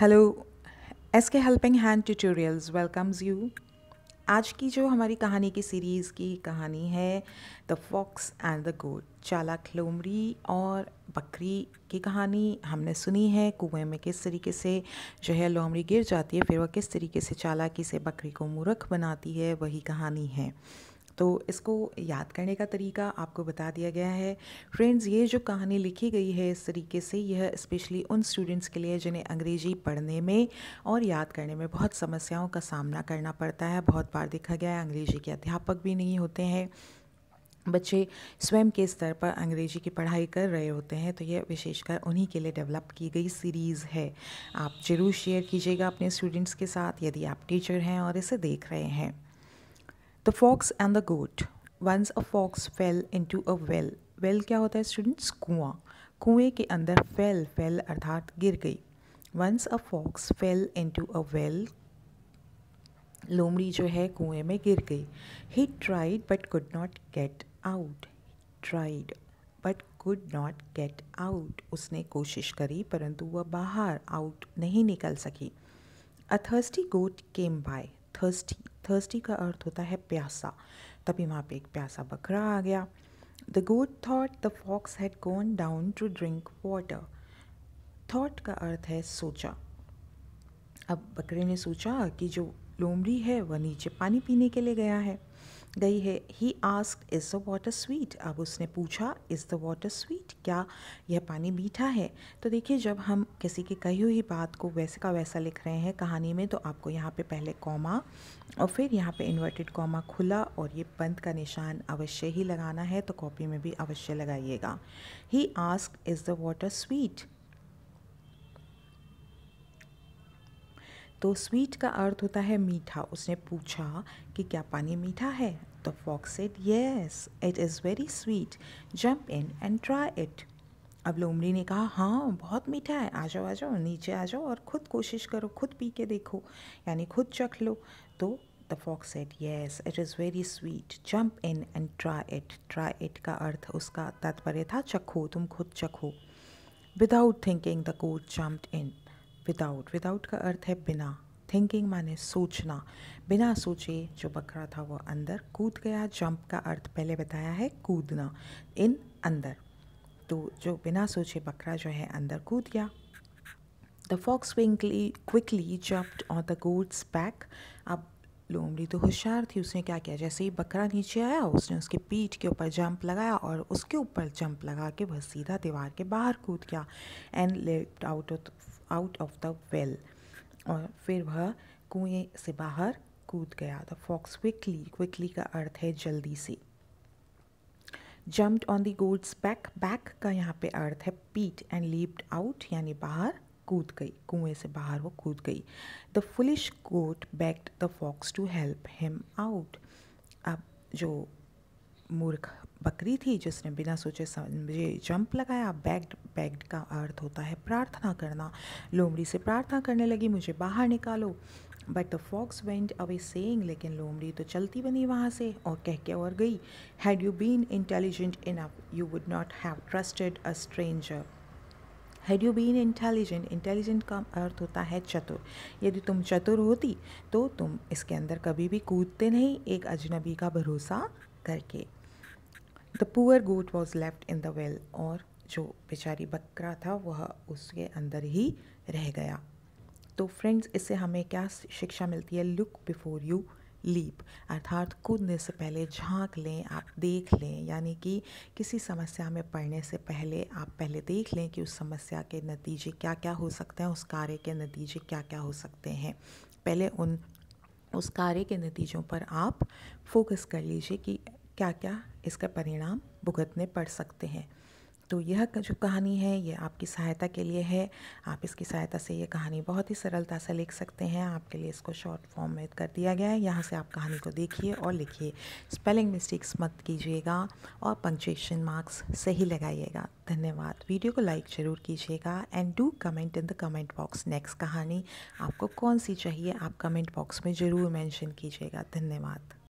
hello S K helping hand tutorials welcomes you आज की जो हमारी कहानी की सीरीज़ की कहानी है the fox and the goat चालाक लोमड़ी और बकरी की कहानी हमने सुनी है कुएं में किस तरीके से जो है लोमड़ी गिर जाती है फिर वह किस तरीके से चालाकी से बकरी को मूर्ख बनाती है वही कहानी है तो इसको याद करने का तरीका आपको बता दिया गया है फ्रेंड्स ये जो कहानी लिखी गई है इस तरीके से यह स्पेशली उन स्टूडेंट्स के लिए जिन्हें अंग्रेजी पढ़ने में और याद करने में बहुत समस्याओं का सामना करना पड़ता है बहुत बार देखा गया है अंग्रेजी के अध्यापक भी नहीं होते हैं बच्चे स्वयं के स्तर पर अंग्रेजी की पढ़ाई कर रहे होते हैं तो यह विशेषकर उन्हीं के लिए डेवलप की गई सीरीज़ है आप ज़रूर शेयर कीजिएगा अपने स्टूडेंट्स के साथ यदि आप टीचर हैं और इसे देख रहे हैं the fox and the goat once a fox fell into a well well क्या होता है स्टूडेंट्स कुआं कुएं के अंदर फेल फेल अर्थात गिर गई once a fox fell into a well लोमड़ी जो है कुएं में गिर गई he tried but could not get out tried but could not get out उसने कोशिश करी परंतु वह बाहर आउट नहीं निकल सकी a thirsty goat came by thirsty thirsty का अर्थ होता है प्यासा तभी वहाँ पे एक प्यासा बकरा आ गया the goat thought the fox had gone down to drink water thought का अर्थ है सोचा अब बकरे ने सोचा कि जो लोमड़ी है वह नीचे पानी पीने के लिए गया है गई है he ask is the water sweet अब उसने पूछा इज़ द वाटर स्वीट क्या यह पानी मीठा है तो देखिए जब हम किसी की कही हुई बात को वैसे का वैसा लिख रहे हैं कहानी में तो आपको यहाँ पे पहले कॉमा और फिर यहाँ पे इन्वर्टेड कॉमा खुला और ये बंद का निशान अवश्य ही लगाना है तो कॉपी में भी अवश्य लगाइएगा he ask is the water sweet तो स्वीट का अर्थ होता है मीठा उसने पूछा कि क्या पानी मीठा है तो fox said yes it is very sweet jump in and try it अब लोमड़ी ने कहा हाँ बहुत मीठा है आ जाओ आ जाओ नीचे आ जाओ और ख़ुद कोशिश करो खुद पी के देखो यानी खुद चख लो तो the fox said yes it is very sweet jump in and try it try it का अर्थ उसका तात्पर्य था चखो तुम खुद चखो without thinking the goat jumped in without without का अर्थ है बिना थिंकिंग माने सोचना बिना सोचे जो बकरा था वो अंदर कूद गया जंप का अर्थ पहले बताया है कूदना इन अंदर तो जो बिना सोचे बकरा जो है अंदर कूद गया द फॉक्स विंकली quickly jumped on the goat's back अब लोमड़ी तो होशियार थी उसने क्या किया जैसे ही बकरा नीचे आया उसने उसके पीठ के ऊपर जंप लगाया और उसके ऊपर जंप लगा के वह सीधा दीवार के बाहर कूद गया and left out out of the well और फिर वह कुएं से बाहर कूद गया द फॉक्स क्विकली क्विकली का अर्थ है जल्दी से jumped on the goat's back back का यहाँ पे अर्थ है पीट एंड लीप्ड आउट यानी बाहर कूद गई कुएं से बाहर वो कूद गई the foolish goat begged the fox to help him out अब जो मूर्ख बकरी थी जिसने बिना सोचे समझे जंप लगाया बैग्ड बैग्ड का अर्थ होता है प्रार्थना करना लोमड़ी से प्रार्थना करने लगी मुझे बाहर निकालो but the fox went away saying लेकिन लोमड़ी तो चलती बनी वहाँ से और कह के और गई had you been intelligent enough you would not have trusted a stranger had you been intelligent intelligent का अर्थ होता है चतुर यदि तुम चतुर होती तो तुम इसके अंदर कभी भी कूदते नहीं एक अजनबी का भरोसा करके the poor goat was left in the well और जो बेचारी बकरा था वह उसके अंदर ही रह गया तो फ्रेंड्स इससे हमें क्या शिक्षा मिलती है लुक बिफोर यू लीप अर्थात कूदने से पहले झांक लें आप देख लें यानी कि किसी समस्या में पड़ने से पहले आप पहले देख लें कि उस समस्या के नतीजे क्या क्या हो सकते हैं उस कार्य के नतीजे क्या क्या हो सकते हैं पहले उन उस कार्य के नतीजों पर आप फोकस कर लीजिए कि क्या क्या इसका परिणाम भुगतने पड़ सकते हैं तो यह जो कहानी है ये आपकी सहायता के लिए है आप इसकी सहायता से ये कहानी बहुत ही सरलता से लिख सकते हैं आपके लिए इसको शॉर्ट फॉर्म में कर दिया गया है यहाँ से आप कहानी को देखिए और लिखिए स्पेलिंग मिस्टेक्स मत कीजिएगा और पंक्चुएशन मार्क्स सही लगाइएगा धन्यवाद वीडियो को लाइक ज़रूर कीजिएगा and do comment in the comment box next कहानी आपको कौन सी चाहिए आप कमेंट बॉक्स में ज़रूर मैंशन कीजिएगा धन्यवाद